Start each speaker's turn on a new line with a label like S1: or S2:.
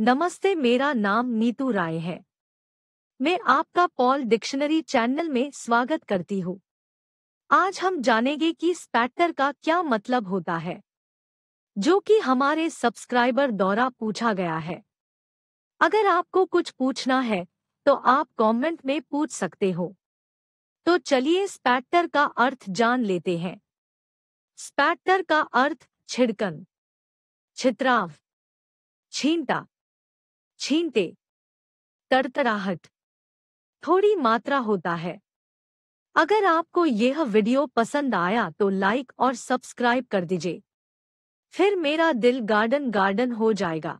S1: नमस्ते मेरा नाम नीतू राय है मैं आपका पॉल डिक्शनरी चैनल में स्वागत करती हूँ आज हम जानेंगे कि स्पैटर का क्या मतलब होता है जो कि हमारे सब्सक्राइबर द्वारा पूछा गया है अगर आपको कुछ पूछना है तो आप कमेंट में पूछ सकते हो तो चलिए स्पैटर का अर्थ जान लेते हैं स्पैटर का अर्थ छिड़कन छित्राव छींटा छीनते तड़तराहट थोड़ी मात्रा होता है अगर आपको यह वीडियो पसंद आया तो लाइक और सब्सक्राइब कर दीजिए फिर मेरा दिल गार्डन गार्डन हो जाएगा